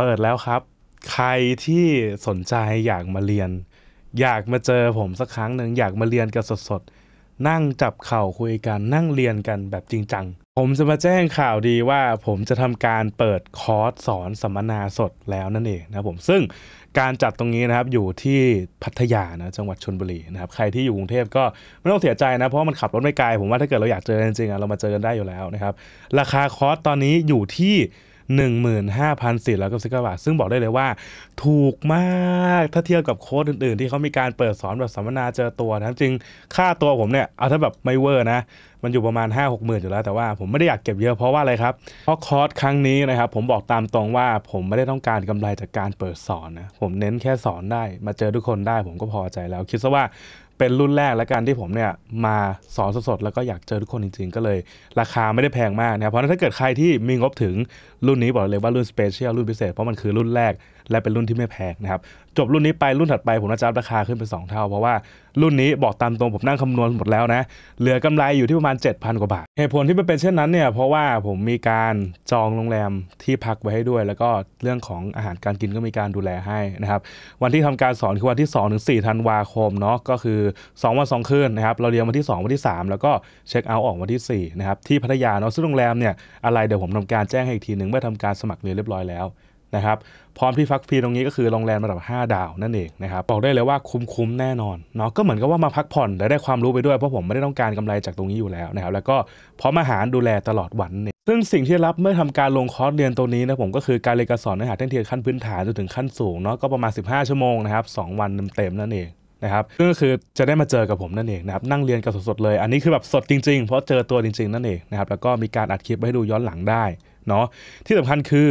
เปิดแล้วครับ ใครที่สนใจอยากมาเรียน อยากมาเจอผมสักครั้งหนึ่งอยากมาเรียนกันสดๆ นั่งจับเข่าคุยกัน นั่งเรียนกันแบบจริงจังผมจะมาแจ้งข่าวดีว่า ผมจะทำการเปิดคอร์สสอนสัมมนาสดแล้วนั่นเองนะผมซึ่งการจัดตรงนี้นะครับอยู่ที่พัทยานะจังหวัดชนบุรีนะครับใครที่อยู่กรุงเทพก็ ไม่ต้องเสียใจนะเพราะมันขับรถไม่ไกลผมว่าถ้าเกิดเราอยากเจอจริงๆเรามาเจอกันได้อยู่แล้วนะครับ ราคาคอร์สตอนนี้อยู่ที่15,499บาท ซึ่งบอกได้เลยว่า ถูกมาก ถ้าเทียบกับโค้ดอื่นๆ ที่เขามีการเปิดสอนแบบสัมมนาเจอตัวนะจริง ค่าตัวผมเนี่ย เอาถ้าแบบไม่เวอร์นะ มันอยู่ประมาณ 5 6 หมื่นอยู่แล้ว แต่ว่าผมไม่ได้อยากเก็บเยอะเพราะว่าอะไรครับ เพราะคอร์สครั้งนี้นะครับ ผมบอกตามตรงว่าผมไม่ได้ต้องการกำไรจากการเปิดสอนนะ ผมเน้นแค่สอนได้มาเจอทุกคนได้ ผมก็พอใจแล้วคิดซะว่าเป็นรุ่นแรกและการที่ผมเนี่ยมาสอนสดๆ แล้วก็อยากเจอทุกคนจริงๆ ก็เลย ราคาไม่ได้แพงมากนะเพราะถ้าเกิดใครที่มีงบถึงรุ่นนี้ บอกเลยว่ารุ่นสเปเชียลรุ่นพิเศษเพราะมันคือรุ่นแรกและเป็นรุ่นที่ไม่แพงนะครับ จบรุ่นนี้ไปรุ่นถัดไปผมจะจับราคาขึ้นเป็น2เท่า เพราะว่ารุ่นนี้บอกตามตรงผมนั่งคำนวณหมดแล้วนะ เหลือกำไรอยู่ที่ประมาณ 7,000กว่าบาทเหตุผลที่มันเป็นเช่นนั้นเนี่ยเพราะว่าผมมีการจองโรงแรมที่พักไว้ให้ด้วย แล้วก็เรื่องของอาหารการกินก็มีการดูแลให้นะครับวันที่ทำการสอนคือวันที่2ถึงสธันวาคมเนาะก็คือ2วัน2คืนนะครับเราเรียนวันที่2วันที่3 แล้วก็เช็คเอาท์ออกวันที่4นะครับที่พัทยาเนาะซึ่งโรงแรมเนี่ยอะไรเดี๋ยวผมทำการแจ้งให้อีกทีหนึ่งเมื่อทำการสมัครเรียนเรียบร้อยแล้วนะครับ พร้อมที่พักฟรีตรงนี้ก็คือโรงแรมระดับ5ดาวนั่นเองนะครับ บอกได้เลยว่าคุ้มๆแน่นอน เนาะก็เหมือนกับว่ามาพักผ่อนและได้ความรู้ไปด้วย เพราะผมไม่ได้ต้องการกำไรจากตรงนี้อยู่แล้วนะครับ แล้วก็พร้อมอาหารดูแลตลอดวันเนี่ย ซึ่งสิ่งที่รับเมื่อทำการลงคอร์สเรียนตัวนี้นะผมก็คือการเรียนการสอนเนื้อหาทั้งเทียนขั้นพื้นฐานจนถึงขั้นสูงเนาะ ก็ประมาณ15 ชั่วโมงนะครับ2วันเต็มๆนั่นเองนะครับก็คือจะได้มาเจอกับผม นั่นเองนะครับนั่งเรียนกันสดๆเลยอันนี้คือแบบสดจริงๆ เพราะเจอตัวจริงๆนั่นเองนะครับแล้วก็มีการอัดคลิปให้ดูย้อนหลังได้เนาะที่สำคัญคือ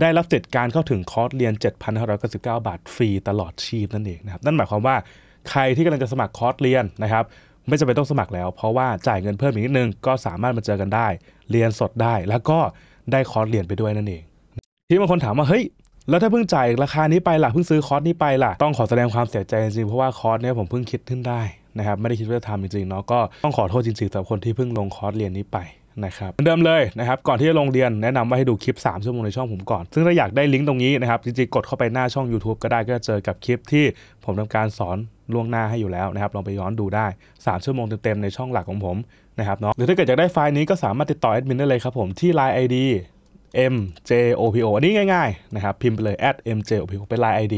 ได้รับสิ็ธการเข้าถึงคอร์สเรียน7,599 บาทฟรีตลอดชีพนั่นเองนะครับนั่นหมายความว่าใครที่กำลังจะสมัครคอร์สเรียนนะครับไม่จำเป็นต้องสมัครแล้วเพราะว่าจ่ายเงินเพิ่มอีกนิดนึง ก็สามารถมาเจอกันได้เรียนสดได้แล้วก็ได้คอร์สเรียนไปด้วยนั่นเอง ที่บางคนถามว่าเฮ้ยแล้วถ้าเพิ่งจ่ายราคานี้ไปล่ะเพิ่งซื้อคอร์สนี้ไปล่ะต้องขอแสดงความเสียใจจริงเพราะว่าคอร์สเนี้ยผมเพิ่งคิดขึ้นได้นะครับไม่ได้คิดว่าจะทำจริงๆเนาะก็ต้องขอโทษจริงๆสำหรับคนที่เพิ่งลงคอร์สเรียนนี้ไปนะครับเหมือนเดิมเลยนะครับก่อนที่จะลงเรียน แนะนำว่าให้ดูคลิป 3 ชั่วโมงในช่องผมก่อน ซึ่งถ้าอยากได้ลิงก์ตรงนี้นะครับจริงๆ กดเข้าไปหน้าช่อง YouTube ก็ได้ก็จะเจอกับคลิปที่ผมทำการสอนล่วงหน้าให้อยู่แล้วนะครับลองไปย้อนดูได้ 3 ชั่วโมงเต็มๆ ในช่องหลักของผมนะครับเนาะหรือถ้าเกิดอยากได้ไฟล์นี้ก็สามารถติดต่อแอดมินได้เลยครับผมที่ Line ID mjopo อันนี้ง่ายๆนะครับพิมพ์ไปเลย mjopo เป็น Line ID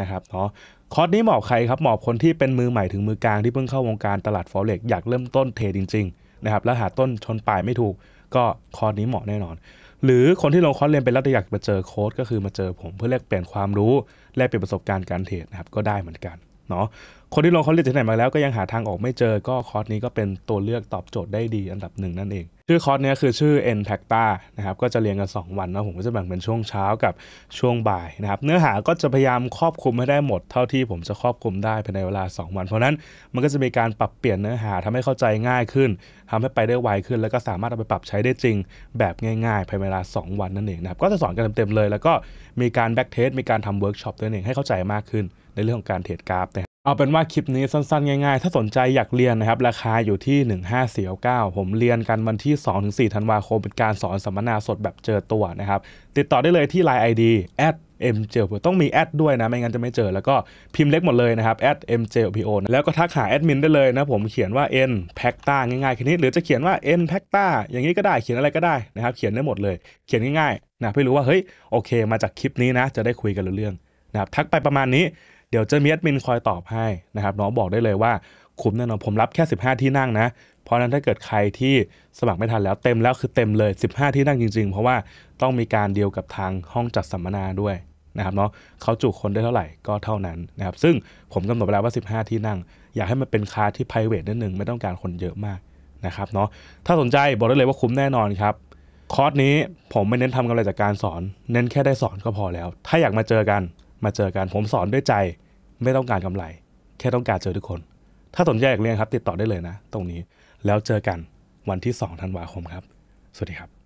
นะครับเนาะคอร์สนี้เหมาะใครครับเหมาะคนที่เป็นมือใหม่ถึงมือกลางที่เพิ่งเข้าวงการตลาดฟอเร็กอยากเริ่มต้นเทรดจริงๆนะครับแล้วหาต้นชนปลายไม่ถูกก็คอร์สนี้เหมาะแน่นอน หรือคนที่ลงคอร์สเรียนเป็นรัฐอยากมาเจอโค้ดก็คือมาเจอผมเพื่อแลกเปลี่ยนความรู้ แลกเปลี่ยนประสบการณ์การเทรดนะครับ ก็ได้เหมือนกันนาะคนที่ลงคอร์สเรียนจากไหนมาแล้วก็ยังหาทางออกไม่เจอก็คอร์สนี้ก็เป็นตัวเลือกตอบโจทย์ได้ดีอันดับหนึ่งนั่นเองชื่อคอร์สนี้คือชื่อ n p a c t a นะครับก็จะเรียนกัน 2 วันนะผมก็จะแบ่งเป็นช่วงเช้ากับช่วงบ่ายนะครับเนื้อหาก็จะพยายามครอบคลุมให้ได้หมดเท่าที่ผมจะครอบคลุมได้ภายในเวลา 2 วัน เพราะนั้นมันก็จะมีการปรับเปลี่ยนเนื้อหาทำให้เข้าใจง่ายขึ้นทำให้ไปได้ไวขึ้น แล้วก็สามารถเอาไปปรับใช้ได้จริงแบบง่าย ๆภายในเวลา 2 วันนั่นเองนะครับก็จะสอนกันเต็มๆเลย แล้วก็มีการแบ็กเทส มีการทำเวิร์กช็อปตัวเองให้เข้าใจมากขึ้นในเรื่องของการเทรดกราฟนะเอาเป็นว่าคลิปนี้สั้นๆ ง่ายๆ ถ้าสนใจอยากเรียนนะครับ ราคาอยู่ที่ 1549ผมเรียนกันวันที่ 2-4ธันวาคมเป็นการสอนสัมมนาสดแบบเจอตัวนะครับ ติดต่อได้เลยที่ Line ID at m j o ต้องมีแอดด้วยนะ ไม่งั้นจะไม่เจอแล้วก็พิมพ์เล็กหมดเลยนะครับ at m j p o แล้วก็ทักหาแอดมินได้เลยนะ ผมเขียนว่า n p a c t a ง่ายๆแค่นี้หรือจะเขียนว่า n p a c t a อย่างนี้ก็ได้ เขียนอะไรก็ได้นะครับเขียนได้หมดเลย เขียนง่ายๆนะเพื่อรู้ว่าเฮ้ยโอเคมาจากคลิปนี้นะ จะได้คุยกันเรื่องนะครับทักไปประมาณนี้เดี๋ยวจะมีแอดมินคอยตอบให้นะครับน้องบอกได้เลยว่าคุ้มแน่นอนผมรับแค่ 15 ที่นั่งนะ เพราะนั้นถ้าเกิดใครที่สมัครไม่ทันแล้วเต็มแล้วคือเต็มเลย 15 ที่นั่งจริงๆเพราะว่าต้องมีการเดียวกับทางห้องจัดสัมมนาด้วย นะครับเนาะเขาจุคนได้เท่าไหร่ก็เท่านั้นนะครับ ซึ่งผมกำหนดไปแล้วว่า 15 ที่นั่ง อยากให้มันเป็นคาที่ p r i v a t e นิดนึงไม่ต้องการคนเยอะมากนะครับเนาะถ้าสนใจบอกได้เลยว่าคุ้มแน่นอนครับคอร์สนี้ผมไม่เน้นทำกำไรจากการสอน เน้นแค่ได้สอนก็พอแล้ว ถ้าอยากมาเจอกันมาเจอกัน ผมสอนด้วยใจไม่ต้องการกำไร แค่ต้องการเจอทุกคน ถ้าสนใจอยากเรียนครับ ติดต่อได้เลยนะ ตรงนี้แล้วเจอกันวันที่2ธันวาคมครับ สวัสดีครับ